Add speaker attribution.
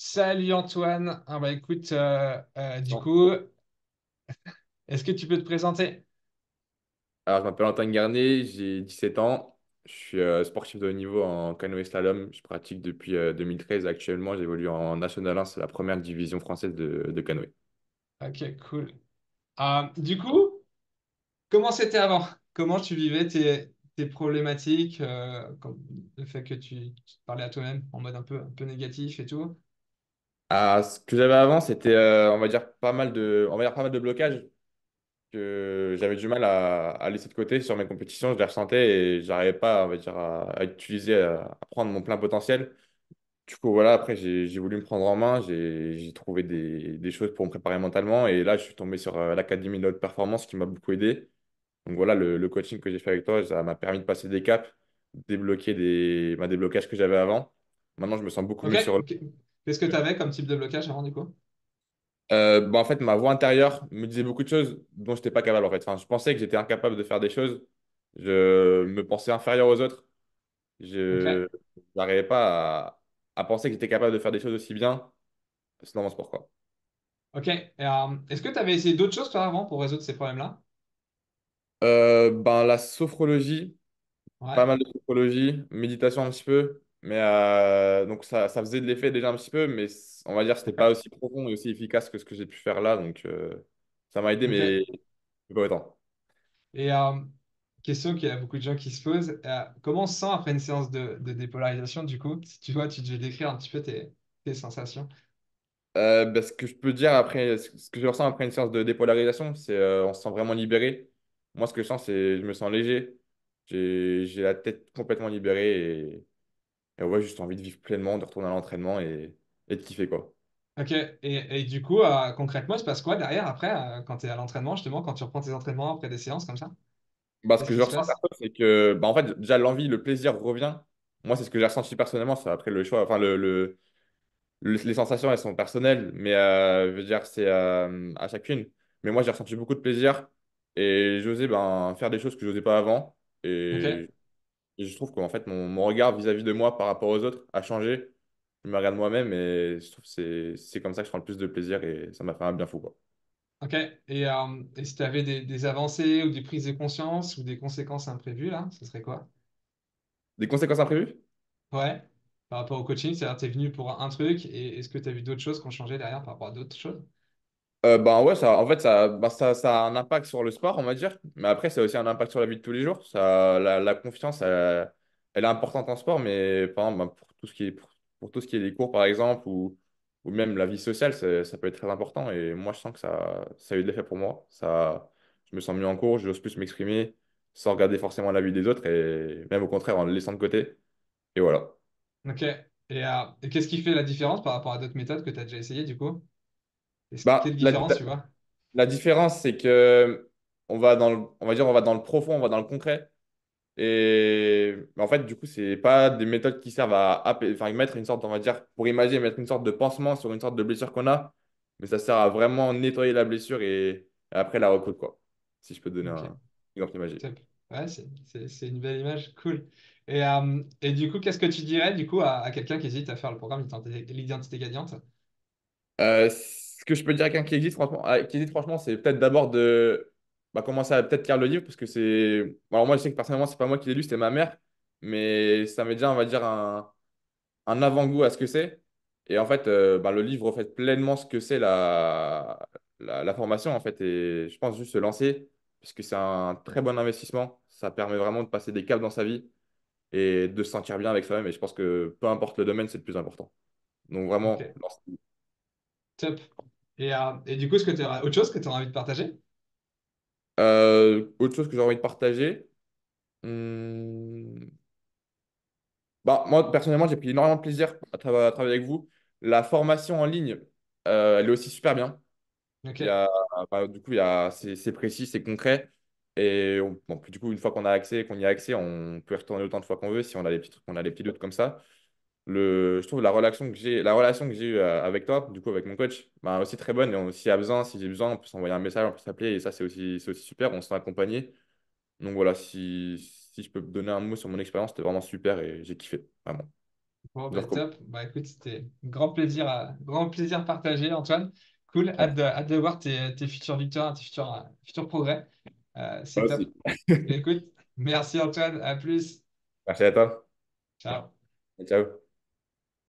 Speaker 1: Salut Antoine. Ah bah écoute, euh, euh, du coup, est-ce que tu peux te présenter?
Speaker 2: Alors, je m'appelle Antoine Garnier, j'ai 17 ans, je suis euh, sportif de haut niveau en canoë-slalom, je pratique depuis 2013 actuellement, j'évolue en National 1, c'est la première division française de, canoë.
Speaker 1: Ok, cool. du coup, comment c'était avant? Comment tu vivais tes, problématiques, le fait que tu, parlais à toi-même en mode un peu, un peu négatif et tout?
Speaker 2: Ah, ce que j'avais avant, c'était, euh, on va dire, pas mal de, on va dire pas mal de blocages que j'avais du mal à, laisser de côté sur mes compétitions. Je les ressentais et n'arrivais pas, on va dire, à, utiliser, à, prendre mon plein potentiel. Du coup, voilà, après, j'ai voulu me prendre en main, j'ai trouvé des, choses pour me préparer mentalement. Et là, je suis tombé sur euh, l'Académie de haute performance qui m'a beaucoup aidé. Donc voilà, le, coaching que j'ai fait avec toi, ça m'a permis de passer des caps, débloquer des, bah, des blocages que j'avais avant. Maintenant, je me sens beaucoup mieux mieux le sur...
Speaker 1: Qu'est-ce que tu avais comme type de blocage avant du coup
Speaker 2: euh, bah, en fait, ma voix intérieure me disait beaucoup de choses dont je n'étais pas capable. En fait. Enfin, je pensais que j'étais incapable de faire des choses. Je me pensais inférieur aux autres. Je n'arrivais pas à, penser que j'étais capable de faire des choses aussi bien. C'est pourquoi.
Speaker 1: Ok. Euh, est-ce que tu avais essayé d'autres choses avant pour résoudre ces problèmes-là
Speaker 2: euh, ben, La sophrologie, pas mal de sophrologie, méditation un petit peu. Mais euh, donc ça, ça faisait de l'effet déjà un petit peu, mais on va dire que c'était pas aussi profond et aussi efficace que ce que j'ai pu faire là. Donc euh, ça m'a aidé, mais pas autant.
Speaker 1: Et euh, question qu'il y a beaucoup de gens qui se posent, euh, comment on se sent après une séance de, de dépolarisation du coup? tu vois, tu devais décrire un petit peu tes, sensations.
Speaker 2: Bah, ce que je peux dire après, ce que je ressens après une séance de dépolarisation, c'est on se sent vraiment libéré. Moi, ce que je sens, c'est je me sens léger. J'ai j'ai la tête complètement libérée et ouais, juste envie de vivre pleinement, de retourner à l'entraînement et, de kiffer, quoi.
Speaker 1: Ok, et, du coup, euh, concrètement, se passe quoi derrière après, euh, quand tu es à l'entraînement, justement, quand tu reprends tes entraînements après des séances comme ça
Speaker 2: bah, Ce que, je ressens, c'est que, bah, en fait, déjà, l'envie, le plaisir revient. Moi, c'est ce que j'ai ressenti personnellement. après, le choix, enfin, le, le, les sensations, elles sont personnelles, mais euh, je veux dire, c'est à chacune. Mais moi, j'ai ressenti beaucoup de plaisir et j'osais ben, faire des choses que je n'osais pas avant. Et et je trouve qu'en fait, mon, regard vis-à-vis de moi par rapport aux autres a changé. Je me regarde moi-même et je trouve que c'est comme ça que je prends le plus de plaisir et ça m'a fait un bien fou. Quoi.
Speaker 1: Ok. Et, euh, si tu avais des, avancées ou des prises de conscience ou des conséquences imprévues, là, ce serait quoi
Speaker 2: Des conséquences imprévues
Speaker 1: Ouais. Par rapport au coaching, c'est-à-dire tu es venu pour un truc et est-ce que tu as vu d'autres choses qui ont changé derrière par rapport à d'autres choses
Speaker 2: euh, ben ouais, ça, en fait, ben, ça, ça, a un impact sur le sport, on va dire. Mais après, ça a aussi un impact sur la vie de tous les jours. la, confiance, elle, est importante en sport, mais par exemple, ben, pour, tout ce qui est, pour, tout ce qui est les cours, par exemple, ou, même la vie sociale, ça, peut être très important. Et moi, je sens que ça, a eu de l'effet pour moi. Ça, je me sens mieux en cours, j'ose plus m'exprimer sans regarder forcément la vie des autres et même au contraire en le laissant de côté. Et voilà.
Speaker 1: Ok. Et, euh, et qu'est-ce qui fait la différence par rapport à d'autres méthodes que tu as déjà essayé du coup
Speaker 2: bah, la, différence, c'est que on va dans le, on va dire, on va dans le profond, on va dans le concret. Et en fait, du coup, c'est pas des méthodes qui servent à, mettre une sorte, on va dire, pour imaginer, mettre une sorte de pansement sur une sorte de blessure qu'on a, mais ça sert à vraiment nettoyer la blessure et, après la recrute, quoi. Si je peux donner une un exemple
Speaker 1: Ouais, c'est une belle image, cool. Et, euh, et du coup, qu'est-ce que tu dirais du coup à, à quelqu'un qui hésite à faire le programme l'identité gagnante
Speaker 2: euh, ce que je peux dire à quelqu'un qui existe franchement, ah, qui franchement c'est peut-être d'abord de bah, commencer à peut-être lire le livre, parce que c'est. Alors, moi, je sais que personnellement, c'est pas moi qui l'ai lu, c'était ma mère, mais ça met déjà, on va dire, un, un avant-goût à ce que c'est. Et en fait, euh, bah, le livre fait pleinement ce que c'est la... la, formation, en fait. Et je pense juste se lancer, puisque c'est un très bon investissement. Ça permet vraiment de passer des caps dans sa vie et de se sentir bien avec soi-même. Et je pense que peu importe le domaine, c'est le plus important. Donc, vraiment, Top.
Speaker 1: Euh, et, du coup, est-ce que tu as autre chose que tu as envie de partager?
Speaker 2: Euh, autre chose que j'ai envie de partager. Hmm. Bah, moi, personnellement, j'ai pris énormément de plaisir à, travailler avec vous. La formation en ligne, euh, elle est aussi super bien. Bah, du coup, c'est précis, c'est concret. Et du coup, une fois qu'on a accès, qu'on y a accès, on peut retourner autant de fois qu'on veut si on a les petits trucs, on a des petits doutes comme ça le, je trouve la relation que j'ai, la relation que j'ai eue euh, avec toi, du coup avec mon coach, bah, aussi très bonne. Et a besoin, si j'ai besoin, on peut s'envoyer un message, on peut s'appeler. Et ça, c'est aussi, aussi super. On se accompagné. Donc voilà, si, si je peux donner un mot sur mon expérience, c'était vraiment super et j'ai kiffé, vraiment. Bon, bah, oh. top.
Speaker 1: Bah, écoute, c'était grand plaisir, à, grand plaisir partagé, Antoine. Cool. Hâte, de, voir tes, tes futures victoires, tes futurs, progrès. Euh, c'est top. écoute, merci Antoine. À plus.
Speaker 2: Merci à toi. Ciao.
Speaker 1: Ciao.